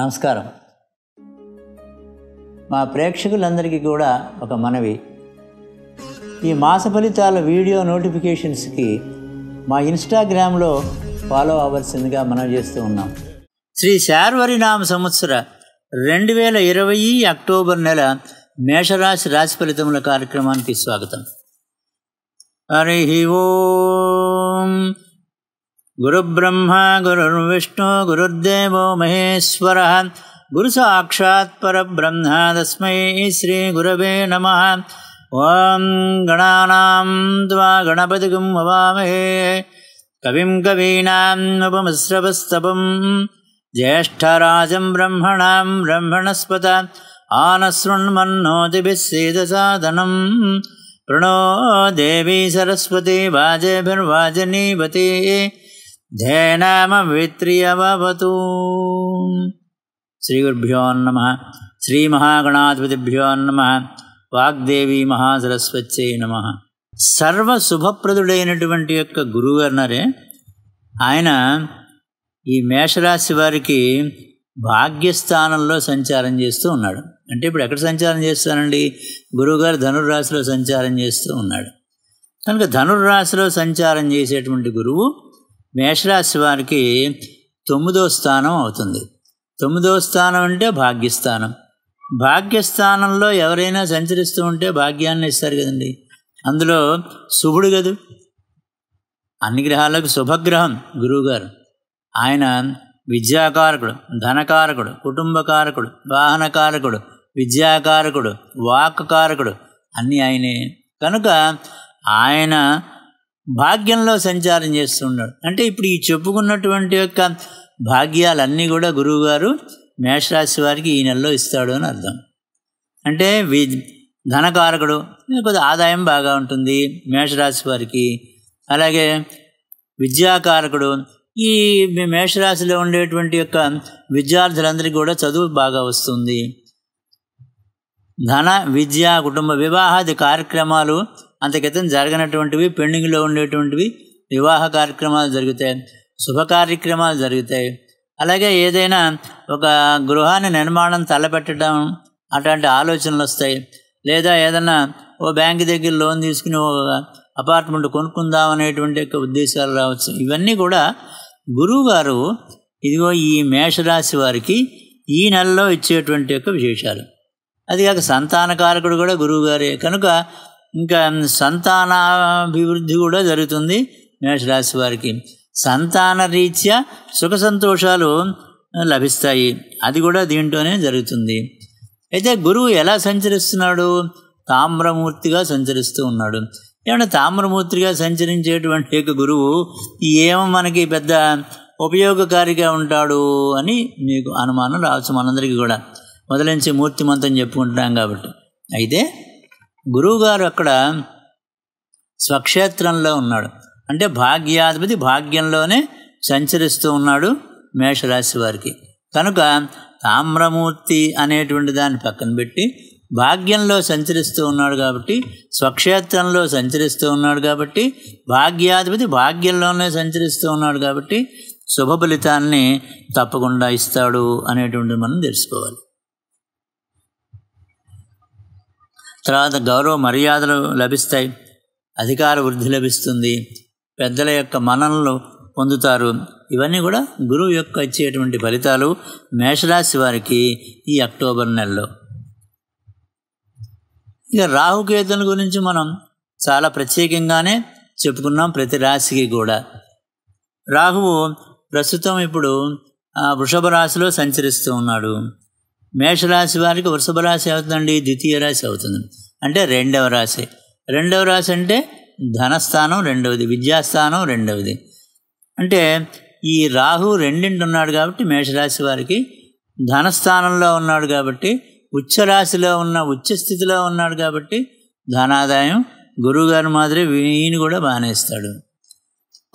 నమస్కారం మా ప్రేక్షకులందరికీ కూడా ఒక మనవి ఈ మాస ఫలితాల వీడియో నోటిఫికేషన్స్కి మా ఇన్స్టాగ్రామ్లో ఫాలో అవ్వాల్సిందిగా మనం చేస్తూ ఉన్నాం శ్రీ నామ సంవత్సర రెండు వేల ఇరవై అక్టోబర్ నెల మేషరాశి రాశి ఫలితముల కార్యక్రమానికి స్వాగతం హరి ఓ गुरुब्रह्मा गुरुर्विष्णु गुरुर्देवो महेश्वरः गुरुसाक्षात् परब्रह्म तस्मै श्रीगुरवे नमः ॐ गणानां त्वा ववामहे कविं कवीनां ज्येष्ठराजं ब्रह्मणां ब्रह्मणस्पत आनसृण्मन्नोतिभिः सीदसाधनं प्रणो देवी सरस्वती वाजेभिर्वाजनीवती ధేనామవిత్రియవతు శ్రీగురుభ్యో నమ శ్రీమహాగణాధిపతిభ్యో నమ వాగ్దేవి మహాసరస్వత్యై నమ సర్వశుభప్రదుడైనటువంటి యొక్క గురువర్నరే ఆయన ఈ మేషరాశి వారికి భాగ్యస్థానంలో సంచారం చేస్తూ ఉన్నాడు అంటే ఇప్పుడు ఎక్కడ సంచారం చేస్తానండి గురువుగారు ధనుర్రాశిలో సంచారం చేస్తూ ఉన్నాడు కనుక ధనుర్రాశిలో సంచారం చేసేటువంటి గురువు మేషరాశి వారికి తొమ్మిదో స్థానం అవుతుంది తొమ్మిదో స్థానం అంటే భాగ్యస్థానం భాగ్యస్థానంలో ఎవరైనా సంచరిస్తూ ఉంటే భాగ్యాన్ని ఇస్తారు కదండి అందులో శుభుడు కదూ అన్ని గ్రహాలకు శుభగ్రహం గురువుగారు ఆయన విద్యాకారకుడు ధనకారకుడు కుటుంబకారకుడు వాహనకారకుడు విద్యాకారకుడు వాక్కారకుడు అన్నీ ఆయనే కనుక ఆయన భాగ్యంలో సంచారం చేస్తున్నాడు అంటే ఇప్పుడు ఈ చెప్పుకున్నటువంటి యొక్క భాగ్యాలన్నీ కూడా గురువుగారు మేషరాశి వారికి ఈ నెలలో ఇస్తాడు అని అర్థం అంటే వి ధనకారకుడు కొద్దిగా ఆదాయం బాగా ఉంటుంది మేషరాశి వారికి అలాగే విద్యాకారకుడు ఈ మేషరాశిలో ఉండేటువంటి యొక్క విద్యార్థులందరికీ కూడా చదువు బాగా వస్తుంది ధన విద్య కుటుంబ వివాహాది కార్యక్రమాలు అంత క్రితం జరగనటువంటివి పెండింగ్లో ఉండేటువంటివి వివాహ కార్యక్రమాలు జరుగుతాయి శుభ కార్యక్రమాలు జరుగుతాయి అలాగే ఏదైనా ఒక గృహాన్ని నిర్మాణం తలపెట్టడం అటువంటి ఆలోచనలు వస్తాయి లేదా ఏదైనా ఓ బ్యాంక్ దగ్గర లోన్ తీసుకుని అపార్ట్మెంట్ కొనుక్కుందాం అనేటువంటి ఉద్దేశాలు రావచ్చు ఇవన్నీ కూడా గురువు గారు ఇదిగో ఈ మేషరాశి వారికి ఈ నెలలో ఇచ్చేటువంటి యొక్క విశేషాలు అది కాక సంతానకారకుడు కూడా గురువుగారే కనుక ఇంకా సంతానాభివృద్ధి కూడా జరుగుతుంది మేషరాశి వారికి సంతాన రీత్యా సుఖ సంతోషాలు లభిస్తాయి అది కూడా దీంట్లోనే జరుగుతుంది అయితే గురువు ఎలా సంచరిస్తున్నాడు తామ్రమూర్తిగా సంచరిస్తూ ఉన్నాడు ఏమంటే తామ్రమూర్తిగా సంచరించేటువంటి యొక్క గురువు ఏమో మనకి పెద్ద ఉపయోగకారిగా ఉంటాడు అని మీకు అనుమానం రావచ్చు మనందరికీ కూడా మొదలంచి మూర్తిమంతం చెప్పుకుంటున్నాం కాబట్టి అయితే గురువుగారు అక్కడ స్వక్షేత్రంలో ఉన్నాడు అంటే భాగ్యాధిపతి భాగ్యంలోనే సంచరిస్తూ ఉన్నాడు మేషరాశి వారికి కనుక తామ్రమూర్తి అనేటువంటి దాన్ని పక్కన పెట్టి భాగ్యంలో సంచరిస్తూ ఉన్నాడు కాబట్టి స్వక్షేత్రంలో సంచరిస్తూ ఉన్నాడు కాబట్టి భాగ్యాధిపతి భాగ్యంలోనే సంచరిస్తూ ఉన్నాడు కాబట్టి శుభ ఫలితాన్ని తప్పకుండా ఇస్తాడు అనేటువంటి మనం తెలుసుకోవాలి తర్వాత గౌరవ మర్యాదలు లభిస్తాయి అధికార వృద్ధి లభిస్తుంది పెద్దల యొక్క మననలు పొందుతారు ఇవన్నీ కూడా గురువు యొక్క ఇచ్చేటువంటి ఫలితాలు మేషరాశి వారికి ఈ అక్టోబర్ నెలలో ఇక రాహుకేతుల గురించి మనం చాలా ప్రత్యేకంగానే చెప్పుకున్నాం ప్రతి రాశికి కూడా రాహువు ప్రస్తుతం ఇప్పుడు వృషభ రాశిలో సంచరిస్తూ ఉన్నాడు మేషరాశి వారికి వృషభ రాశి అవుతుందండి ద్వితీయ రాశి అవుతుంది అంటే రెండవ రాశి రెండవ రాశి అంటే ధనస్థానం రెండవది విద్యాస్థానం రెండవది అంటే ఈ రాహు రెండింటి ఉన్నాడు కాబట్టి మేషరాశి వారికి ధనస్థానంలో ఉన్నాడు కాబట్టి ఉచ్చ రాశిలో ఉన్న ఉచ్చ స్థితిలో ఉన్నాడు కాబట్టి ధనాదాయం గురువుగారి మాదిరి ఈయన కూడా బానేస్తాడు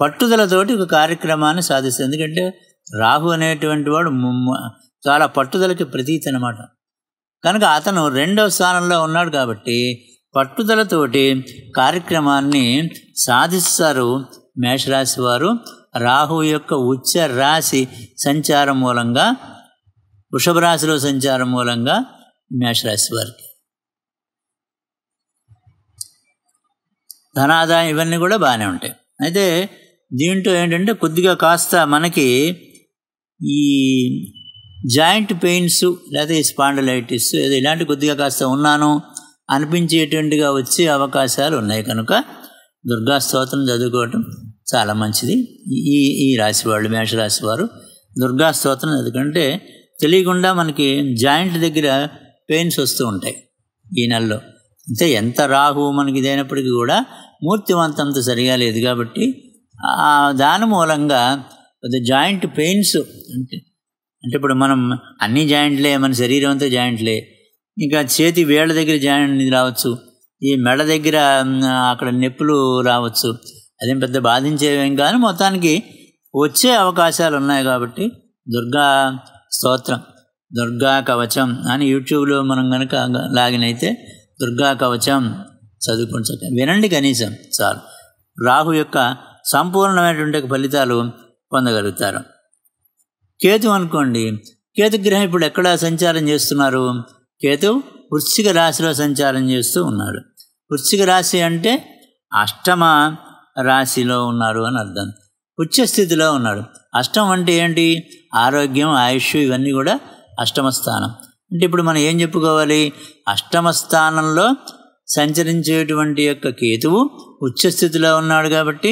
పట్టుదలతోటి ఒక కార్యక్రమాన్ని సాధిస్తుంది ఎందుకంటే రాహు అనేటువంటి వాడు చాలా పట్టుదలకి ప్రతీతి అనమాట కనుక అతను రెండవ స్థానంలో ఉన్నాడు కాబట్టి పట్టుదలతోటి కార్యక్రమాన్ని సాధిస్తారు మేషరాశి వారు రాహు యొక్క ఉచ్చ రాశి సంచారం మూలంగా వృషభ రాశిలో సంచారం మూలంగా మేషరాశి వారికి ధనాదాయం ఇవన్నీ కూడా బాగానే ఉంటాయి అయితే దీంట్లో ఏంటంటే కొద్దిగా కాస్త మనకి ఈ జాయింట్ పెయిన్స్ లేదా స్పాండలైటిస్ ఏదో ఇలాంటి కొద్దిగా కాస్త ఉన్నాను అనిపించేటువంటిగా వచ్చే అవకాశాలు ఉన్నాయి కనుక దుర్గా స్తోత్రం చదువుకోవటం చాలా మంచిది ఈ ఈ రాశి వాళ్ళు మేషరాశి వారు దుర్గా స్తోత్రం ఎందుకంటే తెలియకుండా మనకి జాయింట్ దగ్గర పెయిన్స్ వస్తూ ఉంటాయి ఈ నెలలో అంటే ఎంత రాహు మనకి ఇదైనప్పటికీ కూడా మూర్తివంతంత సరిగా లేదు కాబట్టి దాని మూలంగా జాయింట్ పెయిన్స్ అంటే అంటే ఇప్పుడు మనం అన్ని జాయింట్లే మన శరీరం అంతా జాయింట్లే ఇంకా చేతి వేళ్ళ దగ్గర జాయింట్ రావచ్చు ఈ మెడ దగ్గర అక్కడ నొప్పులు రావచ్చు అదేం పెద్ద బాధించేవేం కానీ మొత్తానికి వచ్చే అవకాశాలు ఉన్నాయి కాబట్టి దుర్గా స్తోత్రం దుర్గా కవచం అని యూట్యూబ్లో మనం కనుక లాగినైతే దుర్గా కవచం చదువుకుంటాం వినండి కనీసం చాలు రాహు యొక్క సంపూర్ణమైనటువంటి ఫలితాలు పొందగలుగుతారు కేతు అనుకోండి కేతు గ్రహం ఇప్పుడు ఎక్కడ సంచారం చేస్తున్నారు కేతు వృశ్చిక రాశిలో సంచారం చేస్తూ ఉన్నాడు వృశ్చిక రాశి అంటే అష్టమ రాశిలో ఉన్నారు అని అర్థం ఉచ్చస్థితిలో స్థితిలో ఉన్నాడు అష్టం అంటే ఏంటి ఆరోగ్యం ఆయుష్ ఇవన్నీ కూడా అష్టమ స్థానం అంటే ఇప్పుడు మనం ఏం చెప్పుకోవాలి అష్టమ స్థానంలో సంచరించేటువంటి యొక్క కేతువు ఉచ్చస్థితిలో స్థితిలో ఉన్నాడు కాబట్టి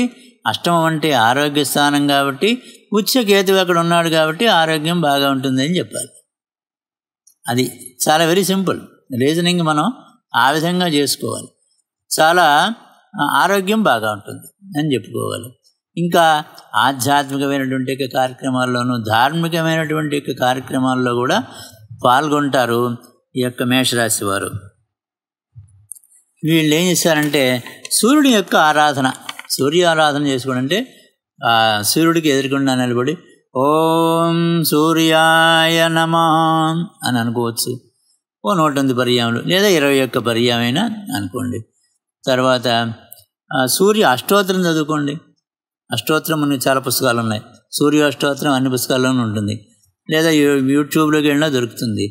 అష్టమం అంటే ఆరోగ్య స్థానం కాబట్టి ఉచ్చకేతు అక్కడ ఉన్నాడు కాబట్టి ఆరోగ్యం బాగా ఉంటుంది అని చెప్పాలి అది చాలా వెరీ సింపుల్ రీజనింగ్ మనం ఆ విధంగా చేసుకోవాలి చాలా ఆరోగ్యం బాగా ఉంటుంది అని చెప్పుకోవాలి ఇంకా ఆధ్యాత్మికమైనటువంటి కార్యక్రమాల్లోనూ ధార్మికమైనటువంటి కార్యక్రమాల్లో కూడా పాల్గొంటారు ఈ యొక్క మేషరాశి వారు వీళ్ళు ఏం చేస్తారంటే సూర్యుడి యొక్క ఆరాధన సూర్య ఆరాధన చేసుకోవడం అంటే సూర్యుడికి ఎదురుకుండా నిలబడి ఓం సూర్యాయ నమా అని అనుకోవచ్చు ఓ నూట ఎనిమిది పర్యాములు లేదా ఇరవై ఒక్క పర్యామైనా అనుకోండి తర్వాత సూర్య అష్టోత్తరం చదువుకోండి అష్టోత్తరం మనకి చాలా పుస్తకాలు ఉన్నాయి సూర్య అష్టోత్తరం అన్ని పుస్తకాల్లోనూ ఉంటుంది లేదా యూట్యూబ్లోకి వెళ్ళినా దొరుకుతుంది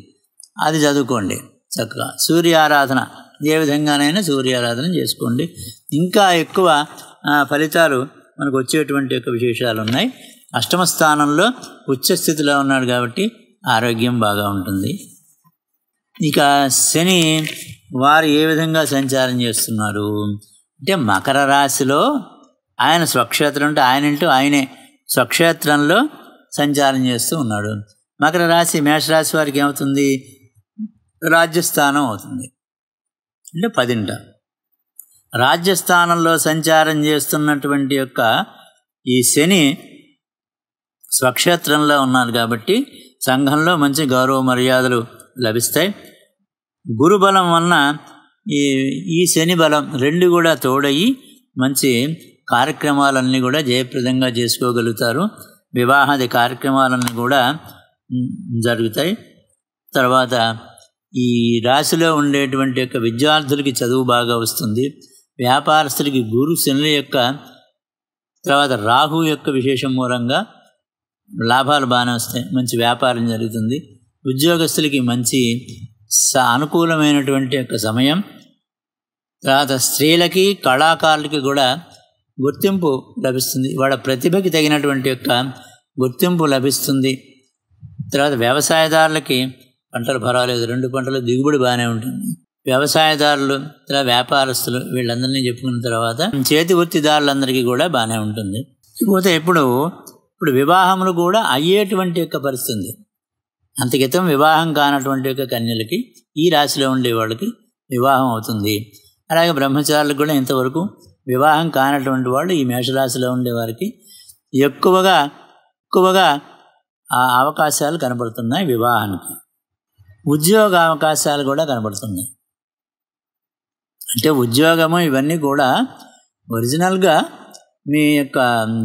అది చదువుకోండి చక్కగా సూర్య ఆరాధన ఏ విధంగానైనా సూర్యారాధన చేసుకోండి ఇంకా ఎక్కువ ఫలితాలు మనకు వచ్చేటువంటి యొక్క విశేషాలు ఉన్నాయి అష్టమ స్థానంలో స్థితిలో ఉన్నాడు కాబట్టి ఆరోగ్యం బాగా ఉంటుంది ఇక శని వారు ఏ విధంగా సంచారం చేస్తున్నారు అంటే మకర రాశిలో ఆయన స్వక్షేత్రం అంటే ఆయన ఇంటూ ఆయనే స్వక్షేత్రంలో సంచారం చేస్తూ ఉన్నాడు మకర రాశి మేషరాశి వారికి ఏమవుతుంది రాజ్యస్థానం అవుతుంది అంటే పదింట రాజ్యస్థానంలో సంచారం చేస్తున్నటువంటి యొక్క ఈ శని స్వక్షేత్రంలో ఉన్నారు కాబట్టి సంఘంలో మంచి గౌరవ మర్యాదలు లభిస్తాయి గురుబలం వలన ఈ ఈ శని బలం రెండు కూడా తోడయి మంచి కార్యక్రమాలన్నీ కూడా జయప్రదంగా చేసుకోగలుగుతారు వివాహాది కార్యక్రమాలన్నీ కూడా జరుగుతాయి తర్వాత ఈ రాశిలో ఉండేటువంటి యొక్క విద్యార్థులకి చదువు బాగా వస్తుంది వ్యాపారస్తుడికి గురు శనుల యొక్క తర్వాత రాహు యొక్క విశేషం మూలంగా లాభాలు బాగానే వస్తాయి మంచి వ్యాపారం జరుగుతుంది ఉద్యోగస్తులకి మంచి అనుకూలమైనటువంటి యొక్క సమయం తర్వాత స్త్రీలకి కళాకారులకి కూడా గుర్తింపు లభిస్తుంది వాళ్ళ ప్రతిభకి తగినటువంటి యొక్క గుర్తింపు లభిస్తుంది తర్వాత వ్యవసాయదారులకి పంటలు పర్వాలేదు రెండు పంటలు దిగుబడి బాగానే ఉంటుంది వ్యవసాయదారులు ఇలా వ్యాపారస్తులు వీళ్ళందరినీ చెప్పుకున్న తర్వాత చేతి వృత్తిదారులందరికీ కూడా బాగానే ఉంటుంది ఇకపోతే ఇప్పుడు ఇప్పుడు వివాహములు కూడా అయ్యేటువంటి యొక్క పరిస్థితి అంత క్రితం వివాహం కానటువంటి యొక్క కన్యలకి ఈ రాశిలో ఉండే వాళ్ళకి వివాహం అవుతుంది అలాగే బ్రహ్మచారులకు కూడా ఇంతవరకు వివాహం కానటువంటి వాళ్ళు ఈ మేషరాశిలో ఉండే వారికి ఎక్కువగా ఎక్కువగా ఆ అవకాశాలు కనబడుతున్నాయి వివాహానికి ఉద్యోగ అవకాశాలు కూడా కనబడుతున్నాయి అంటే ఉద్యోగము ఇవన్నీ కూడా ఒరిజినల్గా మీ యొక్క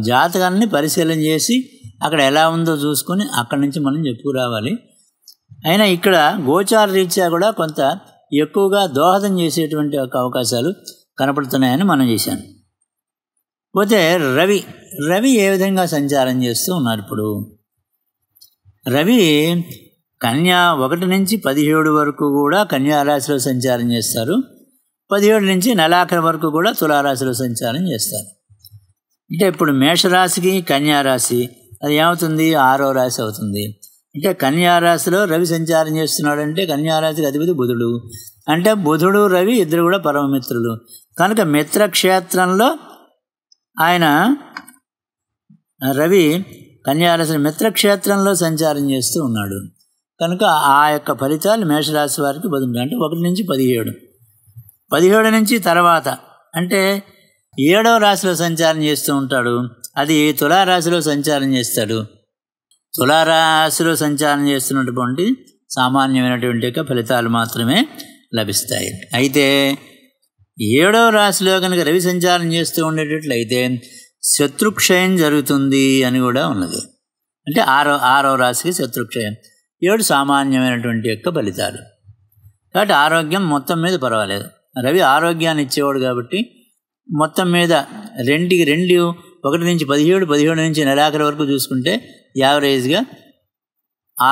జాతకాన్ని పరిశీలన చేసి అక్కడ ఎలా ఉందో చూసుకొని అక్కడి నుంచి మనం చెప్పుకురావాలి అయినా ఇక్కడ గోచార రీత్యా కూడా కొంత ఎక్కువగా దోహదం చేసేటువంటి ఒక అవకాశాలు కనపడుతున్నాయని మనం చేశాను పోతే రవి రవి ఏ విధంగా సంచారం చేస్తూ ఉన్నారు ఇప్పుడు రవి కన్యా ఒకటి నుంచి పదిహేడు వరకు కూడా కన్యారాశిలో సంచారం చేస్తారు పదిహేడు నుంచి నెలాఖరి వరకు కూడా తులారాశిలో సంచారం చేస్తారు అంటే ఇప్పుడు మేషరాశికి కన్యారాశి అది ఏమవుతుంది ఆరో రాశి అవుతుంది అంటే కన్యారాశిలో రవి సంచారం చేస్తున్నాడు అంటే కన్యారాశికి అధిపతి బుధుడు అంటే బుధుడు రవి ఇద్దరు కూడా పరమమిత్రులు కనుక మిత్రక్షేత్రంలో ఆయన రవి కన్యారాశి మిత్రక్షేత్రంలో సంచారం చేస్తూ ఉన్నాడు కనుక ఆ యొక్క ఫలితాలు మేషరాశి వారికి బదులు అంటే ఒకటి నుంచి పదిహేడు పదిహేడు నుంచి తర్వాత అంటే ఏడవ రాశిలో సంచారం చేస్తూ ఉంటాడు అది తులారాశిలో సంచారం చేస్తాడు తులారాశిలో సంచారం చేస్తున్నటువంటి సామాన్యమైనటువంటి యొక్క ఫలితాలు మాత్రమే లభిస్తాయి అయితే ఏడవ రాశిలో కనుక రవి సంచారం చేస్తూ ఉండేటట్లయితే శత్రుక్షయం జరుగుతుంది అని కూడా ఉన్నది అంటే ఆరో ఆరో రాశికి శత్రుక్షయం ఏడు సామాన్యమైనటువంటి యొక్క ఫలితాలు కాబట్టి ఆరోగ్యం మొత్తం మీద పర్వాలేదు రవి ఆరోగ్యాన్ని ఇచ్చేవాడు కాబట్టి మొత్తం మీద రెండుకి రెండు ఒకటి నుంచి పదిహేడు పదిహేడు నుంచి నెలాఖరి వరకు చూసుకుంటే యావరేజ్గా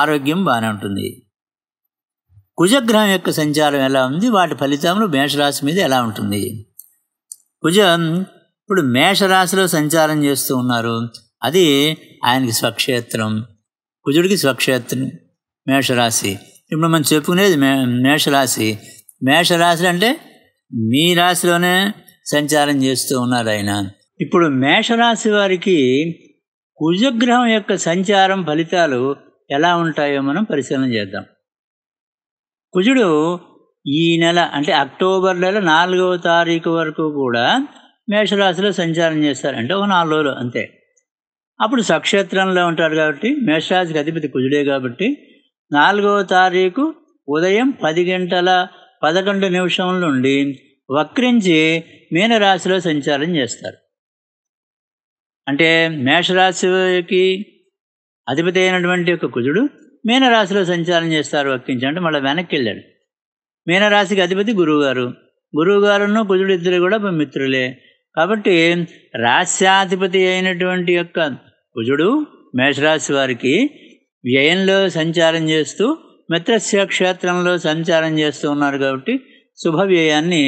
ఆరోగ్యం బాగానే ఉంటుంది కుజగ్రహం యొక్క సంచారం ఎలా ఉంది వాటి ఫలితంలో మేషరాశి మీద ఎలా ఉంటుంది కుజం ఇప్పుడు మేషరాశిలో సంచారం చేస్తూ ఉన్నారు అది ఆయనకి స్వక్షేత్రం కుజుడికి స్వక్షేత్రం మేషరాశి ఇప్పుడు మనం చెప్పుకునేది మే మేషరాశి మేషరాశి అంటే మీ రాశిలోనే సంచారం చేస్తూ ఉన్నారు ఆయన ఇప్పుడు మేషరాశి వారికి కుజగ్రహం యొక్క సంచారం ఫలితాలు ఎలా ఉంటాయో మనం పరిశీలన చేద్దాం కుజుడు ఈ నెల అంటే అక్టోబర్ నెల నాలుగవ తారీఖు వరకు కూడా మేషరాశిలో సంచారం చేస్తారు అంటే ఒక నాలుగు రోజులు అంతే అప్పుడు సక్షేత్రంలో ఉంటారు కాబట్టి మేషరాశికి అధిపతి కుజుడే కాబట్టి నాలుగవ తారీఖు ఉదయం పది గంటల పదకొండు నిమిషం నుండి వక్రించి మీనరాశిలో సంచారం చేస్తారు అంటే మేషరాశికి అధిపతి అయినటువంటి ఒక కుజుడు మీనరాశిలో సంచారం చేస్తారు వక్రించి అంటే మళ్ళీ వెనక్కి వెళ్ళాడు మీనరాశికి అధిపతి గురువుగారు గురువుగారును కుజుడు ఇద్దరు కూడా మిత్రులే కాబట్టి రాశ్యాధిపతి అయినటువంటి యొక్క కుజుడు మేషరాశి వారికి వ్యయంలో సంచారం చేస్తూ మెత్రస్య క్షేత్రంలో సంచారం చేస్తూ ఉన్నారు కాబట్టి శుభవ్యయాన్ని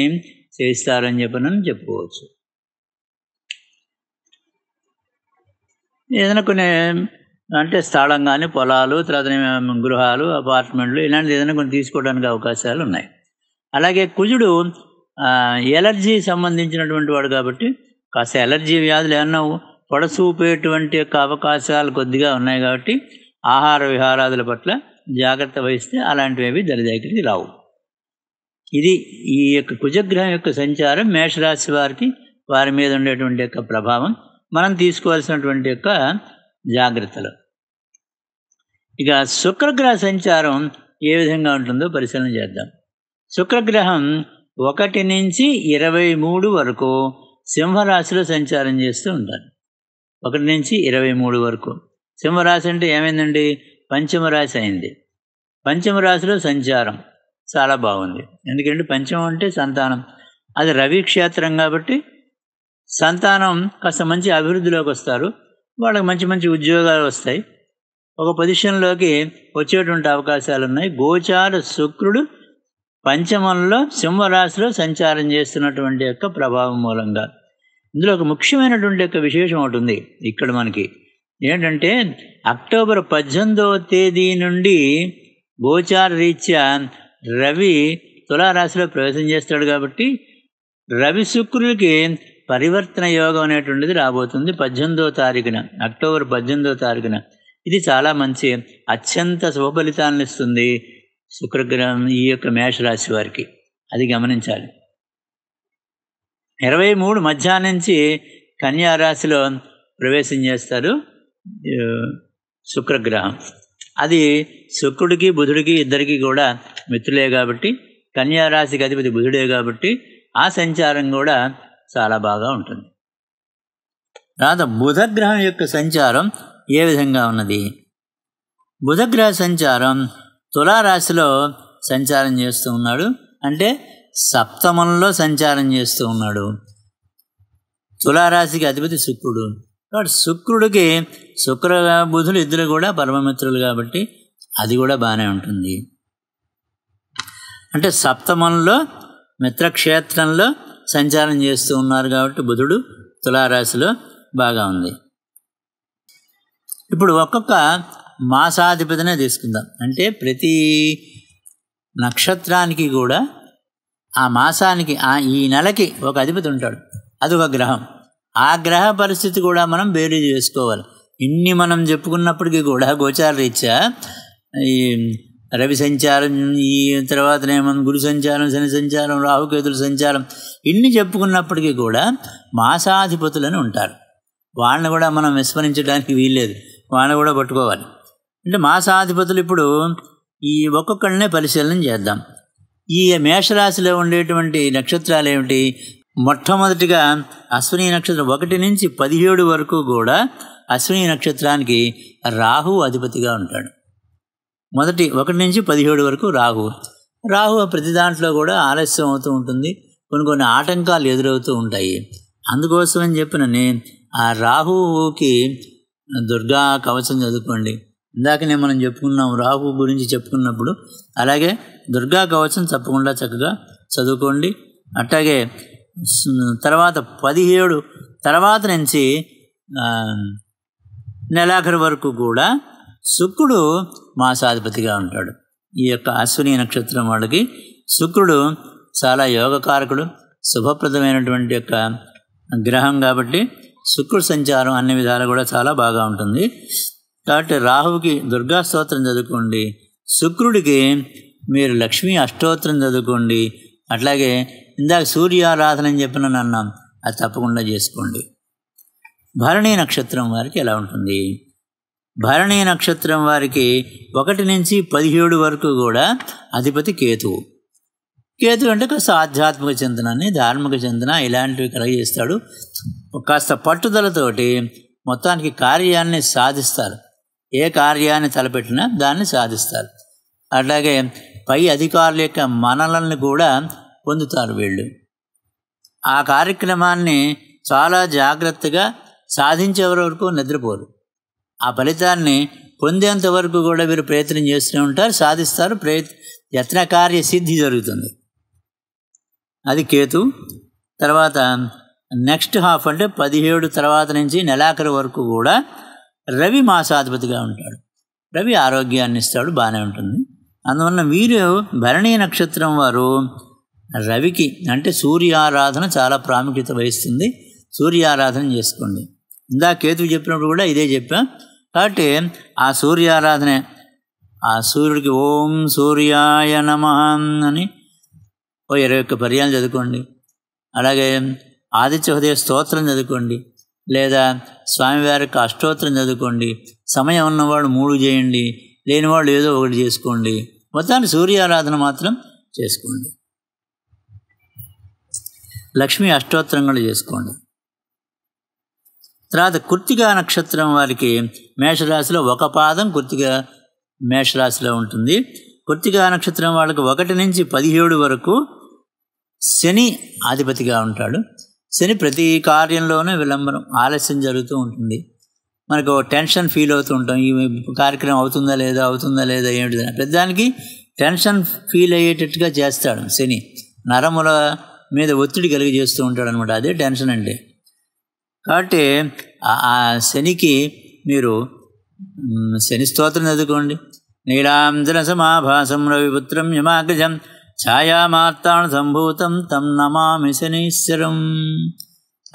చేస్తారని చెప్పనని చెప్పుకోవచ్చు ఏదైనా కొన్ని అంటే స్థలం కానీ పొలాలు తర్వాత గృహాలు అపార్ట్మెంట్లు ఇలాంటిది ఏదైనా కొన్ని తీసుకోవడానికి అవకాశాలు ఉన్నాయి అలాగే కుజుడు ఎలర్జీ సంబంధించినటువంటి వాడు కాబట్టి కాస్త ఎలర్జీ వ్యాధులు ఏమన్నా పొడసూపేటువంటి యొక్క అవకాశాలు కొద్దిగా ఉన్నాయి కాబట్టి ఆహార విహారాదుల పట్ల జాగ్రత్త వహిస్తే అలాంటివి దరిదాకిడికి రావు ఇది ఈ యొక్క కుజగ్రహం యొక్క సంచారం మేషరాశి వారికి వారి మీద ఉండేటువంటి యొక్క ప్రభావం మనం తీసుకోవాల్సినటువంటి యొక్క జాగ్రత్తలు ఇక శుక్రగ్రహ సంచారం ఏ విధంగా ఉంటుందో పరిశీలన చేద్దాం శుక్రగ్రహం ఒకటి నుంచి ఇరవై మూడు వరకు సింహరాశిలో సంచారం చేస్తూ ఉంటారు ఒకటి నుంచి ఇరవై మూడు వరకు సింహరాశి అంటే ఏమైందండి పంచమ రాశి అయింది పంచమ రాశిలో సంచారం చాలా బాగుంది ఎందుకంటే పంచమం అంటే సంతానం అది రవి క్షేత్రం కాబట్టి సంతానం కాస్త మంచి అభివృద్ధిలోకి వస్తారు వాళ్ళకి మంచి మంచి ఉద్యోగాలు వస్తాయి ఒక పొజిషన్లోకి వచ్చేటువంటి అవకాశాలు ఉన్నాయి గోచార శుక్రుడు పంచమంలో సింహరాశిలో సంచారం చేస్తున్నటువంటి యొక్క ప్రభావం మూలంగా ఇందులో ఒక ముఖ్యమైనటువంటి యొక్క విశేషం ఒకటి ఉంది ఇక్కడ మనకి ఏంటంటే అక్టోబర్ పద్దెనిమిదవ తేదీ నుండి గోచార రీత్యా రవి తులారాశిలో ప్రవేశం చేస్తాడు కాబట్టి రవి శుక్రులకి పరివర్తన యోగం అనేటువంటిది రాబోతుంది పద్దెనిమిదవ తారీఖున అక్టోబర్ పద్దెనిమిదవ తారీఖున ఇది చాలా మంచి అత్యంత శుభ ఫలితాలను ఇస్తుంది శుక్రగ్రహం ఈ యొక్క మేషరాశి వారికి అది గమనించాలి ఇరవై మూడు మధ్యాహ్నం నుంచి కన్యారాశిలో ప్రవేశం చేస్తారు శుక్రగ్రహం అది శుక్రుడికి బుధుడికి ఇద్దరికి కూడా మిత్రులే కాబట్టి కన్యారాశికి అధిపతి బుధుడే కాబట్టి ఆ సంచారం కూడా చాలా బాగా ఉంటుంది తర్వాత బుధగ్రహం యొక్క సంచారం ఏ విధంగా ఉన్నది బుధగ్రహ సంచారం తులారాశిలో సంచారం చేస్తూ ఉన్నాడు అంటే సప్తమంలో సంచారం చేస్తూ ఉన్నాడు తులారాశికి అధిపతి శుక్రుడు కాబట్టి శుక్రుడికి శుక్ర బుధులు ఇద్దరు కూడా పరమమిత్రులు కాబట్టి అది కూడా బాగానే ఉంటుంది అంటే సప్తమంలో మిత్రక్షేత్రంలో సంచారం చేస్తూ ఉన్నారు కాబట్టి బుధుడు తులారాశిలో బాగా ఉంది ఇప్పుడు ఒక్కొక్క మాసాధిపతినే తీసుకుందాం అంటే ప్రతి నక్షత్రానికి కూడా ఆ మాసానికి ఈ నెలకి ఒక అధిపతి ఉంటాడు అది ఒక గ్రహం ఆ గ్రహ పరిస్థితి కూడా మనం వేరు చేసుకోవాలి ఇన్ని మనం చెప్పుకున్నప్పటికీ కూడా గోచార రీత్యా ఈ రవి సంచారం ఈ ఏమన్నా గురు సంచారం శని సంచారం రాహుకేతుల సంచారం ఇన్ని చెప్పుకున్నప్పటికీ కూడా మాసాధిపతులని ఉంటారు వాళ్ళని కూడా మనం విస్మరించడానికి వీల్లేదు వాళ్ళని కూడా పట్టుకోవాలి అంటే మాసాధిపతులు ఇప్పుడు ఈ ఒక్కొక్కళ్ళనే పరిశీలన చేద్దాం ఈ మేషరాశిలో ఉండేటువంటి నక్షత్రాలు ఏమిటి మొట్టమొదటిగా అశ్విని నక్షత్రం ఒకటి నుంచి పదిహేడు వరకు కూడా అశ్విని నక్షత్రానికి రాహు అధిపతిగా ఉంటాడు మొదటి ఒకటి నుంచి పదిహేడు వరకు రాహు రాహు ప్రతి దాంట్లో కూడా ఆలస్యం అవుతూ ఉంటుంది కొన్ని కొన్ని ఆటంకాలు ఎదురవుతూ ఉంటాయి అందుకోసం అని చెప్పిన ఆ రాహువుకి దుర్గా కవచం చదువుకోండి ఇందాకనే మనం చెప్పుకున్నాం రాహు గురించి చెప్పుకున్నప్పుడు అలాగే దుర్గా కవచం తప్పకుండా చక్కగా చదువుకోండి అట్లాగే తర్వాత పదిహేడు తర్వాత నుంచి నెలాఖరు వరకు కూడా శుక్రుడు మాసాధిపతిగా ఉంటాడు ఈ యొక్క అశ్విని నక్షత్రం వాళ్ళకి శుక్రుడు చాలా యోగకారకుడు శుభప్రదమైనటువంటి యొక్క గ్రహం కాబట్టి శుక్రుడు సంచారం అన్ని విధాలు కూడా చాలా బాగా ఉంటుంది కాబట్టి రాహువుకి దుర్గా స్తోత్రం చదువుకోండి శుక్రుడికి మీరు లక్ష్మీ అష్టోత్రం చదువుకోండి అట్లాగే ఇందాక సూర్యారాధన అని చెప్పిన అన్నాం అది తప్పకుండా చేసుకోండి భరణి నక్షత్రం వారికి ఎలా ఉంటుంది భరణి నక్షత్రం వారికి ఒకటి నుంచి పదిహేడు వరకు కూడా అధిపతి కేతువు కేతు అంటే కాస్త ఆధ్యాత్మిక చింతనాన్ని ధార్మిక చింతన ఇలాంటివి కలగజేస్తాడు కాస్త పట్టుదలతోటి మొత్తానికి కార్యాన్ని సాధిస్తారు ఏ కార్యాన్ని తలపెట్టినా దాన్ని సాధిస్తారు అట్లాగే పై అధికారుల యొక్క మనలను కూడా పొందుతారు వీళ్ళు ఆ కార్యక్రమాన్ని చాలా జాగ్రత్తగా సాధించే వరకు నిద్రపోరు ఆ ఫలితాన్ని పొందేంత వరకు కూడా వీరు ప్రయత్నం చేస్తూనే ఉంటారు సాధిస్తారు ప్రయత్ కార్య సిద్ధి జరుగుతుంది అది కేతు తర్వాత నెక్స్ట్ హాఫ్ అంటే పదిహేడు తర్వాత నుంచి నెలాఖరు వరకు కూడా రవి మాసాధిపతిగా ఉంటాడు రవి ఆరోగ్యాన్ని ఇస్తాడు బాగానే ఉంటుంది అందువలన వీరు భరణీ నక్షత్రం వారు రవికి అంటే సూర్యారాధన చాలా ప్రాముఖ్యత వహిస్తుంది సూర్యారాధన చేసుకోండి ఇందా కేతువు చెప్పినప్పుడు కూడా ఇదే చెప్పాం కాబట్టి ఆ సూర్యారాధనే ఆ సూర్యుడికి ఓం సూర్యాయ నమ అని ఓ ఇరవై ఒక్క పర్యాలు చదువుకోండి అలాగే ఆదిత్య హృదయ స్తోత్రం చదువుకోండి లేదా స్వామివారికి అష్టోత్రం చదువుకోండి సమయం ఉన్నవాడు మూడు చేయండి లేనివాడు ఏదో ఒకటి చేసుకోండి మొత్తాన్ని సూర్యారాధన మాత్రం చేసుకోండి లక్ష్మీ అష్టోత్తరంగా చేసుకోండి తర్వాత కృత్తికా నక్షత్రం వారికి మేషరాశిలో ఒక పాదం కృత్తిక మేషరాశిలో ఉంటుంది కుర్తికా నక్షత్రం వాళ్ళకి ఒకటి నుంచి పదిహేడు వరకు శని ఆధిపతిగా ఉంటాడు శని ప్రతి కార్యంలోనూ విలంబనం ఆలస్యం జరుగుతూ ఉంటుంది మనకు టెన్షన్ ఫీల్ అవుతూ ఉంటాం ఈ కార్యక్రమం అవుతుందా లేదా అవుతుందా లేదా ఏమిటి దానికి టెన్షన్ ఫీల్ అయ్యేటట్టుగా చేస్తాడు శని నరముల మీద ఒత్తిడి కలిగజేస్తూ ఉంటాడు అనమాట అదే టెన్షన్ అండి కాబట్టి ఆ శనికి మీరు శని స్తోత్రం చదువుకోండి నీలాంజన సమాభాసం రవిపుత్రం యమాగజం ఛాయామార్తాణ సంభూతం తం నమామి శనీశ్వరం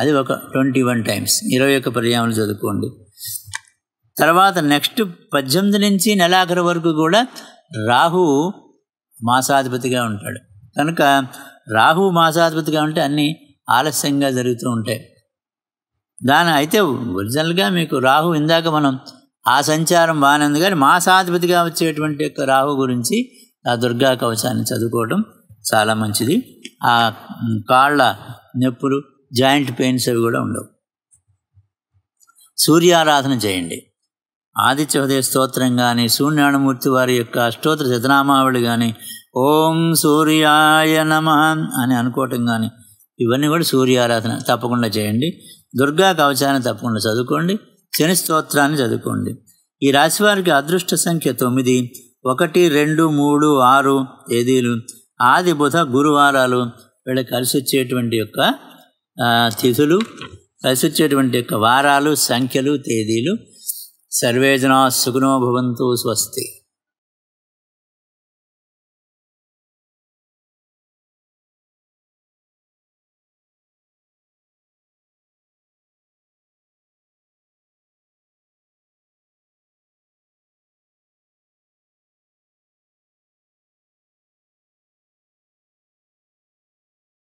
అది ఒక ట్వంటీ వన్ టైమ్స్ ఇరవై ఒక్క పర్యాములు చదువుకోండి తర్వాత నెక్స్ట్ పద్దెనిమిది నుంచి నెలాఖరు వరకు కూడా రాహు మాసాధిపతిగా ఉంటాడు కనుక రాహు మాసాధిపతిగా ఉంటే అన్నీ ఆలస్యంగా జరుగుతూ ఉంటాయి దాని అయితే ఒరిజినల్గా మీకు రాహు ఇందాక మనం ఆ సంచారం బాగానేది కానీ మాసాధిపతిగా వచ్చేటువంటి యొక్క రాహు గురించి ఆ దుర్గా కవచాన్ని చదువుకోవడం చాలా మంచిది ఆ కాళ్ళ నొప్పులు జాయింట్ పెయిన్స్ అవి కూడా ఉండవు సూర్యారాధన చేయండి ఆదిత్యోదయ స్తోత్రం కానీ సూర్యనారాయణమూర్తి వారి యొక్క స్తోత్ర శతనామావళి కానీ ఓం సూర్యాయ నమ అని అనుకోవటం కానీ ఇవన్నీ కూడా సూర్యారాధన తప్పకుండా చేయండి దుర్గా కవచాన్ని తప్పకుండా చదువుకోండి శని స్తోత్రాన్ని చదువుకోండి ఈ రాశి వారికి అదృష్ట సంఖ్య తొమ్మిది ఒకటి రెండు మూడు ఆరు తేదీలు ఆది బుధ గురువారాలు వీళ్ళ కలిసి వచ్చేటువంటి యొక్క తిథులు కలిసి వచ్చేటువంటి యొక్క వారాలు సంఖ్యలు తేదీలు सर्वे जनाः सुखिनो भवन्तु स्वस्ति